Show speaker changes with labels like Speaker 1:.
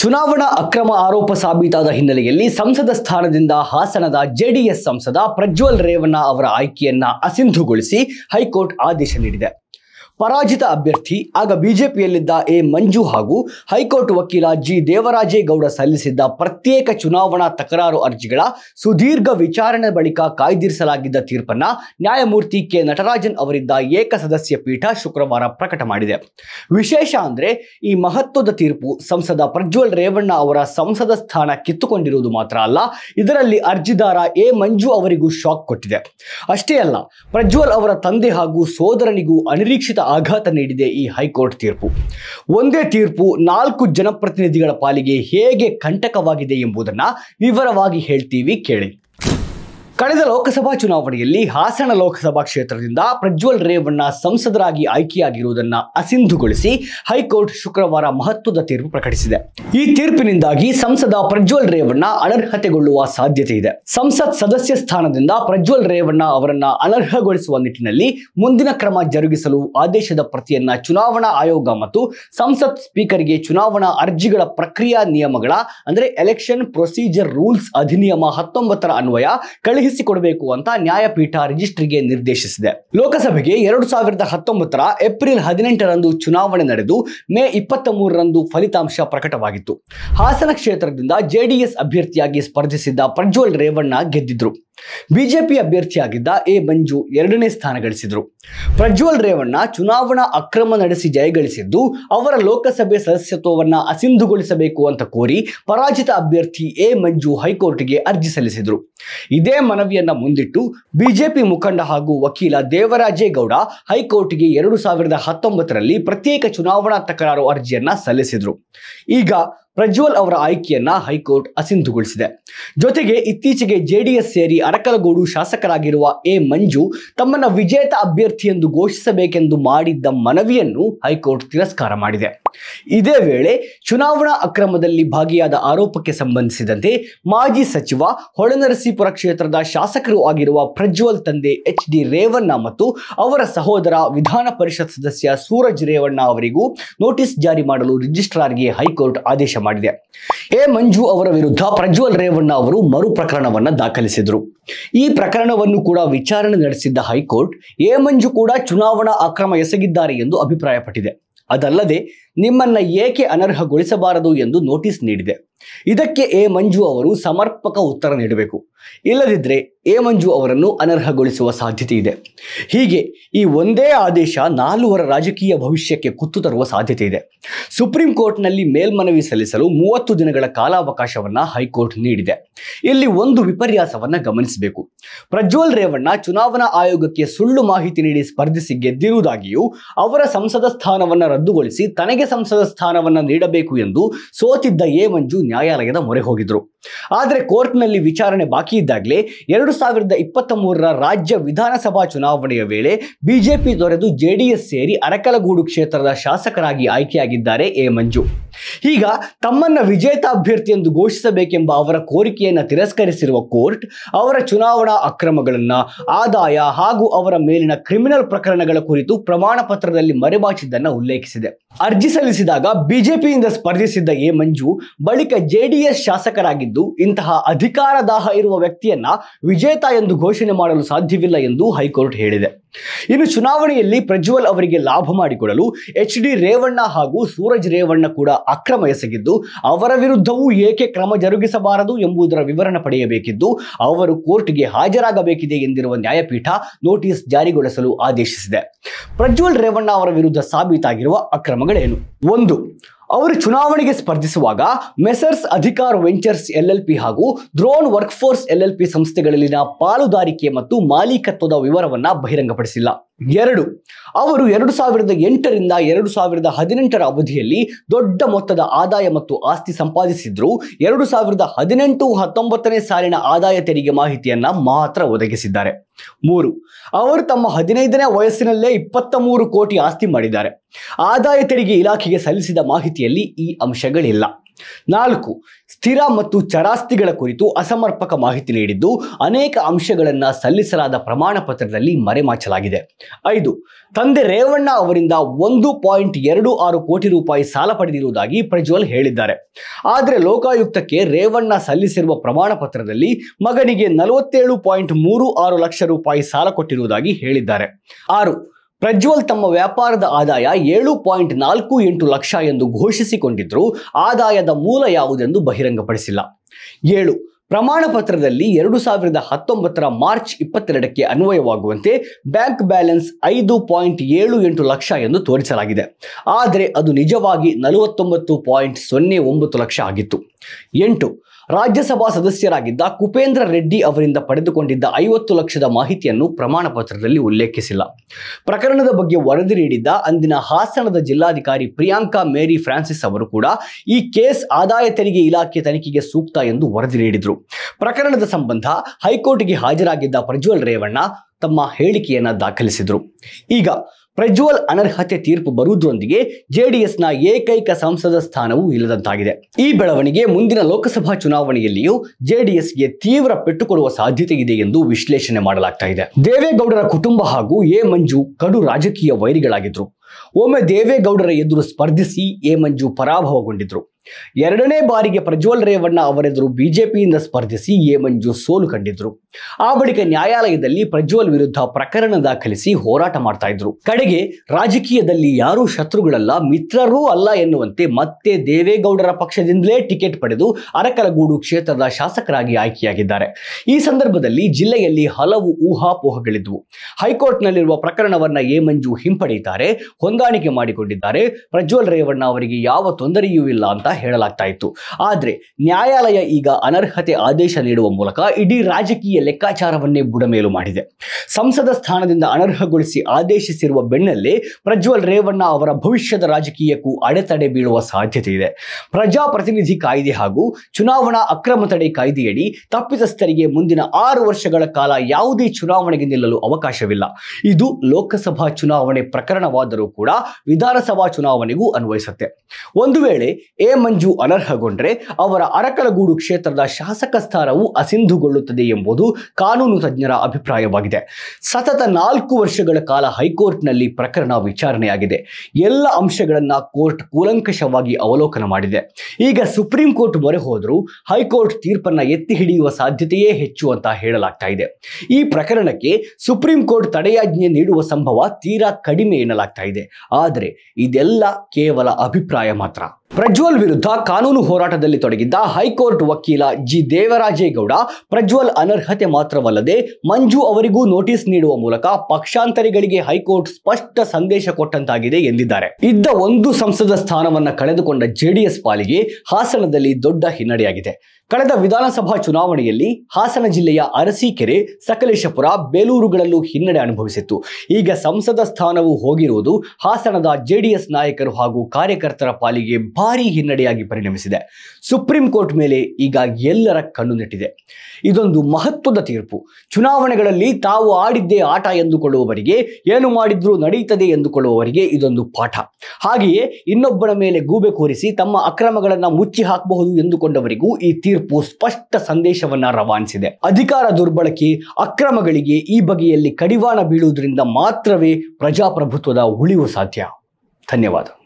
Speaker 1: ಚುನಾವಣಾ ಅಕ್ರಮ ಆರೋಪ ಸಾಬೀತಾದ ಹಿನ್ನೆಲೆಯಲ್ಲಿ ಸಂಸದ ಸ್ಥಾನದಿಂದ ಹಾಸನದ ಜೆಡಿಎಸ್ ಸಂಸದ ಪ್ರಜ್ವಲ್ ರೇವಣ್ಣ ಅವರ ಆಯ್ಕೆಯನ್ನ ಅಸಿಂಧುಗೊಳಿಸಿ ಹೈಕೋರ್ಟ್ ಆದೇಶ ನೀಡಿದೆ ಪರಾಜಿತ ಅಭ್ಯರ್ಥಿ ಆಗ ಬಿಜೆಪಿಯಲ್ಲಿದ್ದ ಎ ಮಂಜು ಹಾಗೂ ಹೈಕೋರ್ಟ್ ವಕೀಲ ಜಿ ದೇವರಾಜೇಗೌಡ ಸಲ್ಲಿಸಿದ್ದ ಪ್ರತ್ಯೇಕ ಚುನಾವಣಾ ತಕರಾರು ಅರ್ಜಿಗಳ ಸುದೀರ್ಘ ವಿಚಾರಣೆ ಬಳಿಕ ಕಾಯ್ದಿರಿಸಲಾಗಿದ್ದ ತೀರ್ಪನ್ನ ನ್ಯಾಯಮೂರ್ತಿ ಕೆ ನಟರಾಜನ್ ಅವರಿದ್ದ ಏಕಸದಸ್ಯ ಪೀಠ ಶುಕ್ರವಾರ ಪ್ರಕಟ ಮಾಡಿದೆ ವಿಶೇಷ ಅಂದ್ರೆ ಈ ಮಹತ್ವದ ತೀರ್ಪು ಸಂಸದ ಪ್ರಜ್ವಲ್ ರೇವಣ್ಣ ಅವರ ಸಂಸದ ಸ್ಥಾನ ಕಿತ್ತುಕೊಂಡಿರುವುದು ಮಾತ್ರ ಅಲ್ಲ ಇದರಲ್ಲಿ ಅರ್ಜಿದಾರ ಎ ಮಂಜು ಅವರಿಗೂ ಶಾಕ್ ಕೊಟ್ಟಿದೆ ಅಷ್ಟೇ ಅಲ್ಲ ಪ್ರಜ್ವಲ್ ಅವರ ತಂದೆ ಹಾಗೂ ಸೋದರನಿಗೂ ಅನಿರೀಕ್ಷಿತ ಆಘಾತ ನೀಡಿದೆ ಈ ಹೈಕೋರ್ಟ್ ತೀರ್ಪು ಒಂದೇ ತೀರ್ಪು ನಾಲ್ಕು ಜನಪ್ರತಿನಿಧಿಗಳ ಪಾಲಿಗೆ ಹೇಗೆ ಕಂಟಕವಾಗಿದೆ ಎಂಬುದನ್ನು ವಿವರವಾಗಿ ಹೇಳ್ತೀವಿ ಕೇಳಿ ಕಳೆದ ಲೋಕಸಭಾ ಚುನಾವಣೆಯಲ್ಲಿ ಹಾಸನ ಲೋಕಸಭಾ ಕ್ಷೇತ್ರದಿಂದ ಪ್ರಜ್ವಲ್ ರೇವಣ್ಣ ಸಂಸದರಾಗಿ ಆಯ್ಕೆಯಾಗಿರುವುದನ್ನು ಅಸಿಂಧುಗೊಳಿಸಿ ಹೈಕೋರ್ಟ್ ಶುಕ್ರವಾರ ಮಹತ್ವದ ತೀರ್ಪು ಪ್ರಕಟಿಸಿದೆ ಈ ತೀರ್ಪಿನಿಂದಾಗಿ ಸಂಸದ ಪ್ರಜ್ವಲ್ ರೇವಣ್ಣ ಅನರ್ಹತೆಗೊಳ್ಳುವ ಸಾಧ್ಯತೆ ಇದೆ ಸಂಸತ್ ಸದಸ್ಯ ಸ್ಥಾನದಿಂದ ಪ್ರಜ್ವಲ್ ರೇವಣ್ಣ ಅವರನ್ನ ಅನರ್ಹಗೊಳಿಸುವ ನಿಟ್ಟಿನಲ್ಲಿ ಮುಂದಿನ ಕ್ರಮ ಜರುಗಿಸಲು ಆದೇಶದ ಪ್ರತಿಯನ್ನ ಚುನಾವಣಾ ಆಯೋಗ ಮತ್ತು ಸಂಸತ್ ಸ್ಪೀಕರ್ಗೆ ಚುನಾವಣಾ ಅರ್ಜಿಗಳ ಪ್ರಕ್ರಿಯಾ ನಿಯಮಗಳ ಅಂದರೆ ಎಲೆಕ್ಷನ್ ಪ್ರೊಸೀಜರ್ ರೂಲ್ಸ್ ಅಧಿನಿಯಮ ಹತ್ತೊಂಬತ್ತರ ಅನ್ವಯ ಕಳುಹಿಸಿ ತೀರಿಸಿಕೊಡಬೇಕು ಅಂತ ನ್ಯಾಯಪೀಠ ರಿಜಿಸ್ಟ್ರಿಗೆ ನಿರ್ದೇಶಿಸಿದೆ ಲೋಕಸಭೆಗೆ ಎರಡು ಸಾವಿರದ ಹತ್ತೊಂಬತ್ತರ ಏಪ್ರಿಲ್ ಹದಿನೆಂಟರಂದು ಚುನಾವಣೆ ನಡೆದು ಮೇ ಇಪ್ಪತ್ತ ಮೂರರಂದು ಫಲಿತಾಂಶ ಪ್ರಕಟವಾಗಿತ್ತು ಹಾಸನ ಕ್ಷೇತ್ರದಿಂದ ಜೆಡಿಎಸ್ ಅಭ್ಯರ್ಥಿಯಾಗಿ ಸ್ಪರ್ಧಿಸಿದ್ದ ಪ್ರಜ್ವಲ್ ರೇವಣ್ಣ ಗೆದ್ದಿದ್ರು ಬಿಜೆಪಿ ಅಭ್ಯರ್ಥಿಯಾಗಿದ್ದ ಎ ಮಂಜು ಎರಡನೇ ಸ್ಥಾನ ಗಳಿಸಿದರು ಪ್ರಜ್ವಲ್ ರೇವಣ್ಣ ಚುನಾವಣಾ ಅಕ್ರಮ ನಡೆಸಿ ಜಯಗಳಿಸಿದ್ದು ಅವರ ಲೋಕಸಭೆ ಸದಸ್ಯತ್ವವನ್ನು ಅಸಿಂಧುಗೊಳಿಸಬೇಕು ಅಂತ ಕೋರಿ ಪರಾಜಿತ ಅಭ್ಯರ್ಥಿ ಎ ಮಂಜು ಹೈಕೋರ್ಟ್ಗೆ ಅರ್ಜಿ ಸಲ್ಲಿಸಿದರು ಇದೇ ಮನವಿಯನ್ನ ಮುಂದಿಟ್ಟು ಬಿಜೆಪಿ ಮುಖಂಡ ಹಾಗೂ ವಕೀಲ ದೇವರಾಜೇಗೌಡ ಹೈಕೋರ್ಟ್ಗೆ ಎರಡು ಸಾವಿರದ ಹತ್ತೊಂಬತ್ತರಲ್ಲಿ ಪ್ರತ್ಯೇಕ ಚುನಾವಣಾ ತಕರಾರು ಅರ್ಜಿಯನ್ನ ಸಲ್ಲಿಸಿದರು ಈಗ ಪ್ರಜ್ವಲ್ ಅವರ ಆಯ್ಕೆಯನ್ನ ಹೈಕೋರ್ಟ್ ಅಸಿಂಧುಗೊಳಿಸಿದೆ ಜೊತೆಗೆ ಇತ್ತೀಚೆಗೆ ಜೆಡಿಎಸ್ ಸೇರಿ ಅರಕಲಗೋಡು ಶಾಸಕರಾಗಿರುವ ಎ ಮಂಜು ತಮ್ಮನ್ನ ವಿಜೇತ ಅಭ್ಯರ್ಥಿ ಎಂದು ಘೋಷಿಸಬೇಕೆಂದು ಮಾಡಿದ್ದ ಮನವಿಯನ್ನು ಹೈಕೋರ್ಟ್ ತಿರಸ್ಕಾರ ಮಾಡಿದೆ ಇದೇ ವೇಳೆ ಚುನಾವಣಾ ಅಕ್ರಮದಲ್ಲಿ ಭಾಗಿಯಾದ ಆರೋಪಕ್ಕೆ ಸಂಬಂಧಿಸಿದಂತೆ ಮಾಜಿ ಸಚಿವ ಹೊಳೆನರಸೀಪುರ ಕ್ಷೇತ್ರದ ಶಾಸಕರು ಆಗಿರುವ ಪ್ರಜ್ವಲ್ ತಂದೆ ಎಚ್ ಡಿ ರೇವಣ್ಣ ಮತ್ತು ಅವರ ಸಹೋದರ ವಿಧಾನ ಪರಿಷತ್ ಸದಸ್ಯ ಸೂರಜ್ ರೇವಣ್ಣ ಅವರಿಗೂ ನೋಟಿಸ್ ಜಾರಿ ಮಾಡಲು ರಿಜಿಸ್ಟ್ರಾರ್ಗೆ ಹೈಕೋರ್ಟ್ ಆದೇಶ ಮಾಡಿದೆ ಎ ಮಂಜು ಅವರ ವಿರುದ್ಧ ಪ್ರಜ್ವಲ್ ರೇವಣ್ಣ ಅವರು ಮರು ಪ್ರಕರಣವನ್ನು ದಾಖಲಿಸಿದರು ಈ ಪ್ರಕರಣವನ್ನು ಕೂಡ ವಿಚಾರಣೆ ನಡೆಸಿದ್ದ ಹೈಕೋರ್ಟ್ ಎ ಮಂಜು ಕೂಡ ಚುನಾವಣಾ ಅಕ್ರಮ ಎಸಗಿದ್ದಾರೆ ಎಂದು ಅಭಿಪ್ರಾಯಪಟ್ಟಿದೆ ಅದಲ್ಲದೆ ನಿಮ್ಮನ್ನ ಏಕೆ ಅನರ್ಹಗೊಳಿಸಬಾರದು ಎಂದು ನೋಟಿಸ್ ನೀಡಿದೆ ಇದಕ್ಕೆ ಎ ಮಂಜು ಅವರು ಸಮರ್ಪಕ ಉತ್ತರ ನೀಡಬೇಕು ಇಲ್ಲದಿದ್ದರೆ ಎ ಮಂಜು ಅವರನ್ನು ಅನರ್ಹಗೊಳಿಸುವ ಸಾಧ್ಯತೆ ಇದೆ ಹೀಗೆ ಈ ಒಂದೇ ಆದೇಶ ನಾಲ್ವರ ರಾಜಕೀಯ ಭವಿಷ್ಯಕ್ಕೆ ಕುತ್ತು ತರುವ ಸಾಧ್ಯತೆ ಇದೆ ಸುಪ್ರೀಂ ಕೋರ್ಟ್ನಲ್ಲಿ ಮೇಲ್ಮನವಿ ಸಲ್ಲಿಸಲು ಮೂವತ್ತು ದಿನಗಳ ಕಾಲಾವಕಾಶವನ್ನು ಹೈಕೋರ್ಟ್ ನೀಡಿದೆ ಇಲ್ಲಿ ಒಂದು ವಿಪರ್ಯಾಸವನ್ನು ಗಮನಿಸಬೇಕು ಪ್ರಜ್ವಲ್ ರೇವಣ್ಣ ಚುನಾವಣಾ ಆಯೋಗಕ್ಕೆ ಸುಳ್ಳು ಮಾಹಿತಿ ನೀಡಿ ಸ್ಪರ್ಧಿಸಿ ಗೆದ್ದಿರುವುದಾಗಿಯೂ ಅವರ ಸಂಸದ ಸ್ಥಾನವನ್ನು ರದ್ದುಗೊಳಿಸಿ ತನಗೆ ಸಂಸದ ಸ್ಥಾನವನ್ನು ನೀಡಬೇಕು ಎಂದು ಸೋತಿದ್ದ ಎ ಮಂಜು ನ್ಯಾಯಾಲಯದ ಮೊರೆ ಹೋಗಿದ್ರು ಆದರೆ ಕೋರ್ಟ್ನಲ್ಲಿ ವಿಚಾರಣೆ ಬಾಕಿ ಇದ್ದಾಗಲೇ ಎರಡು ಸಾವಿರದ ಇಪ್ಪತ್ತ ಮೂರರ ರಾಜ್ಯ ವಿಧಾನಸಭಾ ಚುನಾವಣೆಯ ವೇಳೆ ಬಿಜೆಪಿ ದೊರೆದು ಜೆಡಿಎಸ್ ಸೇರಿ ಅರಕಲಗೂಡು ಕ್ಷೇತ್ರದ ಶಾಸಕರಾಗಿ ಆಯ್ಕೆಯಾಗಿದ್ದಾರೆ ಎ ಮಂಜು ಈಗ ತಮ್ಮನ್ನ ವಿಜೇತ ಅಭ್ಯರ್ಥಿ ಎಂದು ಘೋಷಿಸಬೇಕೆಂಬ ಅವರ ಕೋರಿಕೆಯನ್ನು ತಿರಸ್ಕರಿಸಿರುವ ಕೋರ್ಟ್ ಅವರ ಚುನಾವಣಾ ಅಕ್ರಮಗಳನ್ನು ಆದಾಯ ಹಾಗೂ ಅವರ ಮೇಲಿನ ಕ್ರಿಮಿನಲ್ ಪ್ರಕರಣಗಳ ಕುರಿತು ಪ್ರಮಾಣ ಪತ್ರದಲ್ಲಿ ಮರೆಮಾಚಿದ್ದನ್ನು ಉಲ್ಲೇಖಿಸಿದೆ ಅರ್ಜಿ ಸಲ್ಲಿಸಿದಾಗ ಬಿಜೆಪಿಯಿಂದ ಸ್ಪರ್ಧಿಸಿದ್ದ ಎ ಮಂಜು ಬಳಿಕ ಜೆಡಿಎಸ್ ಶಾಸಕರಾಗಿದ್ದ ಆಗಿದ್ದು ಇಂತಹ ಅಧಿಕಾರ ದಾಹ ಇರುವ ವ್ಯಕ್ತಿಯನ್ನ ವಿಜೇತ ಎಂದು ಘೋಷಣೆ ಮಾಡಲು ಸಾಧ್ಯವಿಲ್ಲ ಎಂದು ಹೈಕೋರ್ಟ್ ಹೇಳಿದೆ ಇನ್ನು ಚುನಾವಣೆಯಲ್ಲಿ ಪ್ರಜ್ವಲ್ ಅವರಿಗೆ ಲಾಭ ಮಾಡಿಕೊಡಲು ಎಚ್ ಡಿ ರೇವಣ್ಣ ಹಾಗೂ ಸೂರಜ್ ರೇವಣ್ಣ ಕೂಡ ಅಕ್ರಮ ಎಸಗಿದ್ದು ಅವರ ವಿರುದ್ಧವೂ ಏಕೆ ಕ್ರಮ ಜರುಗಿಸಬಾರದು ಎಂಬುದರ ವಿವರಣೆ ಪಡೆಯಬೇಕಿದ್ದು ಅವರು ಕೋರ್ಟ್ಗೆ ಹಾಜರಾಗಬೇಕಿದೆ ಎಂದಿರುವ ನ್ಯಾಯಪೀಠ ನೋಟಿಸ್ ಜಾರಿಗೊಳಿಸಲು ಆದೇಶಿಸಿದೆ ಪ್ರಜ್ವಲ್ ರೇವಣ್ಣ ಅವರ ವಿರುದ್ಧ ಸಾಬೀತಾಗಿರುವ ಅಕ್ರಮಗಳೇನು ಒಂದು ಅವರು ಚುನಾವಣೆಗೆ ಸ್ಪರ್ಧಿಸುವಾಗ ಮೆಸರ್ಸ್ ಅಧಿಕಾರ್ ವೆಂಚರ್ಸ್ ಪಿ ಹಾಗೂ ಡ್ರೋನ್ ವರ್ಕ್ ಫೋರ್ಸ್ ಪಿ ಸಂಸ್ಥೆಗಳಲ್ಲಿನ ಪಾಲುದಾರಿಕೆ ಮತ್ತು ಮಾಲೀಕತ್ವದ ವಿವರವನ್ನ ಬಹಿರಂಗಪಡಿಸಿಲ್ಲ ಎರಡು ಅವರು ಎರಡು ಸಾವಿರದ ಎಂಟರಿಂದ ಎರಡು ಸಾವಿರದ ಹದಿನೆಂಟರ ಅವಧಿಯಲ್ಲಿ ದೊಡ್ಡ ಮೊತ್ತದ ಆದಾಯ ಮತ್ತು ಆಸ್ತಿ ಸಂಪಾದಿಸಿದ್ರು ಎರಡು ಸಾವಿರದ ಹದಿನೆಂಟು ಹತ್ತೊಂಬತ್ತನೇ ಸಾಲಿನ ಆದಾಯ ತೆರಿಗೆ ಮಾಹಿತಿಯನ್ನ ಮಾತ್ರ ಒದಗಿಸಿದ್ದಾರೆ ಮೂರು ಅವರು ತಮ್ಮ ಹದಿನೈದನೇ ವಯಸ್ಸಿನಲ್ಲೇ ಇಪ್ಪತ್ತ ಮೂರು ಕೋಟಿ ಆಸ್ತಿ ಮಾಡಿದ್ದಾರೆ ಆದಾಯ ತೆರಿಗೆ ಇಲಾಖೆಗೆ ಸಲ್ಲಿಸಿದ ಮಾಹಿತಿಯಲ್ಲಿ ಈ ಅಂಶಗಳಿಲ್ಲ ನಾಲ್ಕು ಸ್ಥಿರ ಮತ್ತು ಚರಾಸ್ತಿಗಳ ಕುರಿತು ಅಸಮರ್ಪಕ ಮಾಹಿತಿ ನೀಡಿದ್ದು ಅನೇಕ ಅಂಶಗಳನ್ನು ಸಲ್ಲಿಸಲಾದ ಪ್ರಮಾಣ ಪತ್ರದಲ್ಲಿ ಮರೆಮಾಚಲಾಗಿದೆ ಐದು ತಂದೆ ರೇವಣ್ಣ ಅವರಿಂದ ಒಂದು ಪಾಯಿಂಟ್ ಎರಡು ಆರು ಕೋಟಿ ರೂಪಾಯಿ ಸಾಲ ಪಡೆದಿರುವುದಾಗಿ ಪ್ರಜ್ವಲ್ ಹೇಳಿದ್ದಾರೆ ಆದರೆ ಲೋಕಾಯುಕ್ತಕ್ಕೆ ರೇವಣ್ಣ ಸಲ್ಲಿಸಿರುವ ಪ್ರಮಾಣ ಪತ್ರದಲ್ಲಿ ಮಗನಿಗೆ ನಲವತ್ತೇಳು ಪಾಯಿಂಟ್ ಮೂರು ಆರು ಲಕ್ಷ ರೂಪಾಯಿ ಸಾಲ ಕೊಟ್ಟಿರುವುದಾಗಿ ಹೇಳಿದ್ದಾರೆ ಆರು ಪ್ರಜ್ವಲ್ ತಮ್ಮ ವ್ಯಾಪಾರದ ಆದಾಯ ಏಳು ಪಾಯಿಂಟ್ ನಾಲ್ಕು ಎಂಟು ಲಕ್ಷ ಎಂದು ಘೋಷಿಸಿಕೊಂಡಿದ್ದರೂ ಆದಾಯದ ಮೂಲ ಯಾವುದೆಂದು ಬಹಿರಂಗಪಡಿಸಿಲ್ಲ ಏಳು ಪ್ರಮಾಣ ಪತ್ರದಲ್ಲಿ ಎರಡು ಸಾವಿರದ ಹತ್ತೊಂಬತ್ತರ ಮಾರ್ಚ್ ಇಪ್ಪತ್ತೆರಡಕ್ಕೆ ಅನ್ವಯವಾಗುವಂತೆ ಬ್ಯಾಂಕ್ ಬ್ಯಾಲೆನ್ಸ್ ಐದು ಪಾಯಿಂಟ್ ಏಳು ಎಂಟು ಲಕ್ಷ ಎಂದು ತೋರಿಸಲಾಗಿದೆ ಆದರೆ ಅದು ನಿಜವಾಗಿ ನಲವತ್ತೊಂಬತ್ತು ಪಾಯಿಂಟ್ ಸೊನ್ನೆ ಒಂಬತ್ತು ಲಕ್ಷ ಆಗಿತ್ತು ಎಂಟು ರಾಜ್ಯಸಭಾ ಸದಸ್ಯರಾಗಿದ್ದ ಕುಪೇಂದ್ರ ರೆಡ್ಡಿ ಅವರಿಂದ ಪಡೆದುಕೊಂಡಿದ್ದ ಐವತ್ತು ಲಕ್ಷದ ಮಾಹಿತಿಯನ್ನು ಪ್ರಮಾಣ ಪತ್ರದಲ್ಲಿ ಉಲ್ಲೇಖಿಸಿಲ್ಲ ಪ್ರಕರಣದ ಬಗ್ಗೆ ವರದಿ ನೀಡಿದ್ದ ಅಂದಿನ ಹಾಸನದ ಜಿಲ್ಲಾಧಿಕಾರಿ ಪ್ರಿಯಾಂಕಾ ಮೇರಿ ಫ್ರಾನ್ಸಿಸ್ ಅವರು ಕೂಡ ಈ ಕೇಸ್ ಆದಾಯ ತೆರಿಗೆ ಇಲಾಖೆ ತನಿಖೆಗೆ ಸೂಕ್ತ ಎಂದು ವರದಿ ನೀಡಿದರು ಪ್ರಕರಣದ ಸಂಬಂಧ ಹೈಕೋರ್ಟ್ಗೆ ಹಾಜರಾಗಿದ್ದ ಪ್ರಜ್ವಲ್ ರೇವಣ್ಣ ತಮ್ಮ ಹೇಳಿಕೆಯನ್ನು ದಾಖಲಿಸಿದರು ಈಗ ಪ್ರಜ್ವಲ್ ಅನರ್ಹತೆ ತೀರ್ಪು ಬರುವುದರೊಂದಿಗೆ ಜೆಡಿಎಸ್ನ ಏಕೈಕ ಸಂಸದ ಸ್ಥಾನವೂ ಇಲ್ಲದಂತಾಗಿದೆ ಈ ಬೆಳವಣಿಗೆ ಮುಂದಿನ ಲೋಕಸಭಾ ಚುನಾವಣೆಯಲ್ಲಿಯೂ ಜೆಡಿಎಸ್ಗೆ ತೀವ್ರ ಪೆಟ್ಟುಕೊಡುವ ಸಾಧ್ಯತೆ ಇದೆ ಎಂದು ವಿಶ್ಲೇಷಣೆ ಮಾಡಲಾಗ್ತಾ ಇದೆ ದೇವೇಗೌಡರ ಕುಟುಂಬ ಹಾಗೂ ಎ ಮಂಜು ಕಡು ರಾಜಕೀಯ ವೈರಿಗಳಾಗಿದ್ರು ಒಮ್ಮೆ ದೇವೇಗೌಡರ ಎದುರು ಸ್ಪರ್ಧಿಸಿ ಎ ಪರಾಭವಗೊಂಡಿದ್ರು ಎರಡನೇ ಬಾರಿಗೆ ಪ್ರಜ್ವಲ್ ರೇವಣ್ಣ ಅವರೆದುರು ಬಿಜೆಪಿಯಿಂದ ಸ್ಪರ್ಧಿಸಿ ಹೇಮಂಜು ಸೋಲು ಕಂಡಿದ್ರು ಆ ಬಳಿಕ ನ್ಯಾಯಾಲಯದಲ್ಲಿ ಪ್ರಜ್ವಲ್ ವಿರುದ್ಧ ಪ್ರಕರಣ ದಾಖಲಿಸಿ ಹೋರಾಟ ಮಾಡ್ತಾ ಇದ್ರು ಕಡೆಗೆ ರಾಜಕೀಯದಲ್ಲಿ ಯಾರೂ ಶತ್ರುಗಳಲ್ಲ ಮಿತ್ರರೂ ಅಲ್ಲ ಎನ್ನುವಂತೆ ಮತ್ತೆ ದೇವೇಗೌಡರ ಪಕ್ಷದಿಂದಲೇ ಟಿಕೆಟ್ ಪಡೆದು ಅರಕಲಗೂಡು ಕ್ಷೇತ್ರದ ಶಾಸಕರಾಗಿ ಆಯ್ಕೆಯಾಗಿದ್ದಾರೆ ಈ ಸಂದರ್ಭದಲ್ಲಿ ಜಿಲ್ಲೆಯಲ್ಲಿ ಹಲವು ಊಹಾಪೋಹಗಳಿದ್ವು ಹೈಕೋರ್ಟ್ನಲ್ಲಿರುವ ಪ್ರಕರಣವನ್ನ ಎ ಹಿಂಪಡೆಯುತ್ತಾರೆ ಹೊಂದಾಣಿಕೆ ಮಾಡಿಕೊಂಡಿದ್ದಾರೆ ಪ್ರಜ್ವಲ್ ರೇವಣ್ಣ ಅವರಿಗೆ ಯಾವ ತೊಂದರೆಯೂ ಇಲ್ಲ ಅಂತ ಹೇಳಲಾಗ್ತಾ ಇತ್ತು ಆದರೆ ನ್ಯಾಯಾಲಯ ಈಗ ಅನರ್ಹತೆ ಆದೇಶ ನೀಡುವ ಮೂಲಕ ಇಡೀ ರಾಜಕೀಯ ಲೆಕ್ಕಾಚಾರವನ್ನೇ ಬುಡಮೇಲು ಮಾಡಿದೆ ಸಂಸದ ಸ್ಥಾನದಿಂದ ಅನರ್ಹಗೊಳಿಸಿ ಆದೇಶಿಸಿರುವ ಬೆನ್ನಲ್ಲೇ ಪ್ರಜ್ವಲ್ ರೇವಣ್ಣ ಅವರ ಭವಿಷ್ಯದ ರಾಜಕೀಯಕ್ಕೂ ಅಡೆತಡೆ ಬೀಳುವ ಸಾಧ್ಯತೆ ಇದೆ ಪ್ರಜಾಪ್ರತಿನಿಧಿ ಕಾಯ್ದೆ ಹಾಗೂ ಚುನಾವಣಾ ಅಕ್ರಮ ತಡೆ ಕಾಯ್ದೆಯಡಿ ತಪ್ಪಿತಸ್ಥರಿಗೆ ಮುಂದಿನ ಆರು ವರ್ಷಗಳ ಕಾಲ ಯಾವುದೇ ಚುನಾವಣೆಗೆ ನಿಲ್ಲಲು ಅವಕಾಶವಿಲ್ಲ ಇದು ಲೋಕಸಭಾ ಚುನಾವಣೆ ಪ್ರಕರಣವಾದರೂ ಕೂಡ ವಿಧಾನಸಭಾ ಚುನಾವಣೆಗೂ ಅನ್ವಯಿಸುತ್ತೆ ಒಂದು ವೇಳೆ ಎ ಮಂಜು ಅನರ್ಹಗೊಂಡ್ರೆ ಅವರ ಅರಕಲಗೂಡು ಕ್ಷೇತ್ರದ ಶಾಸಕ ಸ್ಥಾನವು ಅಸಿಂಧುಗೊಳ್ಳುತ್ತದೆ ಎಂಬುದು ಕಾನೂನು ತಜ್ಞರ ಅಭಿಪ್ರಾಯವಾಗಿದೆ ಸತತ ನಾಲ್ಕು ವರ್ಷಗಳ ಕಾಲ ಹೈಕೋರ್ಟ್ನಲ್ಲಿ ಪ್ರಕರಣ ವಿಚಾರಣೆಯಾಗಿದೆ ಎಲ್ಲ ಅಂಶಗಳನ್ನು ಕೋರ್ಟ್ ಕೂಲಂಕಷವಾಗಿ ಅವಲೋಕನ ಮಾಡಿದೆ ಈಗ ಸುಪ್ರೀಂ ಕೋರ್ಟ್ ಮೊರೆ ಹೋದರೂ ಹೈಕೋರ್ಟ್ ತೀರ್ಪನ್ನ ಎತ್ತಿ ಹಿಡಿಯುವ ಸಾಧ್ಯತೆಯೇ ಹೆಚ್ಚು ಅಂತ ಹೇಳಲಾಗ್ತಾ ಇದೆ ಈ ಪ್ರಕರಣಕ್ಕೆ ಸುಪ್ರೀಂ ಕೋರ್ಟ್ ತಡೆಯಾಜ್ಞೆ ನೀಡುವ ಸಂಭವ ತೀರಾ ಕಡಿಮೆ ಎನ್ನಲಾಗ್ತಾ ಇದೆ ಆದರೆ ಇದೆಲ್ಲ ಕೇವಲ ಅಭಿಪ್ರಾಯ ಮಾತ್ರ ಪ್ರಜ್ವಲ್ ವಿರುದ್ಧ ಕಾನೂನು ಹೋರಾಟದಲ್ಲಿ ತೊಡಗಿದ್ದ ಹೈಕೋರ್ಟ್ ವಕೀಲ ಜಿ ದೇವರಾಜೇಗೌಡ ಪ್ರಜ್ವಲ್ ಅನರ್ಹತೆ ಮಾತ್ರವಲ್ಲದೆ ಮಂಜು ಅವರಿಗೂ ನೋಟಿಸ್ ನೀಡುವ ಮೂಲಕ ಪಕ್ಷಾಂತರಿಗಳಿಗೆ ಹೈಕೋರ್ಟ್ ಸ್ಪಷ್ಟ ಸಂದೇಶ ಕೊಟ್ಟಂತಾಗಿದೆ ಎಂದಿದ್ದಾರೆ ಇದ್ದ ಒಂದು ಸಂಸದ ಸ್ಥಾನವನ್ನ ಕಳೆದುಕೊಂಡ ಜೆಡಿಎಸ್ ಪಾಲಿಗೆ ಹಾಸನದಲ್ಲಿ ದೊಡ್ಡ ಹಿನ್ನಡೆಯಾಗಿದೆ ಕಳೆದ ವಿಧಾನಸಭಾ ಚುನಾವಣೆಯಲ್ಲಿ ಹಾಸನ ಜಿಲ್ಲೆಯ ಅರಸೀಕೆರೆ ಸಕಲೇಶಪುರ ಬೇಲೂರುಗಳಲ್ಲೂ ಹಿನ್ನಡೆ ಅನುಭವಿಸಿತ್ತು ಈಗ ಸಂಸದ ಸ್ಥಾನವು ಹೋಗಿರುವುದು ಹಾಸನದ ಜೆಡಿಎಸ್ ನಾಯಕರು ಹಾಗೂ ಕಾರ್ಯಕರ್ತರ ಪಾಲಿಗೆ ಭಾರಿ ಹಿನ್ನಡೆಯಾಗಿ ಪರಿಣಮಿಸಿದೆ ಸುಪ್ರೀಂ ಕೋರ್ಟ್ ಮೇಲೆ ಈಗ ಎಲ್ಲರ ಕಣ್ಣು ನೆಟ್ಟಿದೆ ಇದೊಂದು ಮಹತ್ವದ ತೀರ್ಪು ಚುನಾವಣೆಗಳಲ್ಲಿ ತಾವು ಆಡಿದ್ದೇ ಆಟ ಎಂದುಕೊಳ್ಳುವವರಿಗೆ ಏನು ಮಾಡಿದ್ರೂ ನಡೆಯುತ್ತದೆ ಎಂದುಕೊಳ್ಳುವವರಿಗೆ ಇದೊಂದು ಪಾಠ ಹಾಗೆಯೇ ಇನ್ನೊಬ್ಬರ ಮೇಲೆ ಗೂಬೆ ಕೋರಿಸಿ ತಮ್ಮ ಅಕ್ರಮಗಳನ್ನು ಮುಚ್ಚಿ ಹಾಕಬಹುದು ಎಂದುಕೊಂಡವರಿಗೂ ಈ ತೀರ್ಪು ಸ್ಪಷ್ಟ ಸಂದೇಶವನ್ನ ರವಾನಿಸಿದೆ ಅಧಿಕಾರ ದುರ್ಬಳಕೆ ಅಕ್ರಮಗಳಿಗೆ ಈ ಬಗೆಯಲ್ಲಿ ಕಡಿವಾಣ ಬೀಳುವುದರಿಂದ ಮಾತ್ರವೇ ಪ್ರಜಾಪ್ರಭುತ್ವದ ಉಳಿವು ಸಾಧ್ಯ ಧನ್ಯವಾದ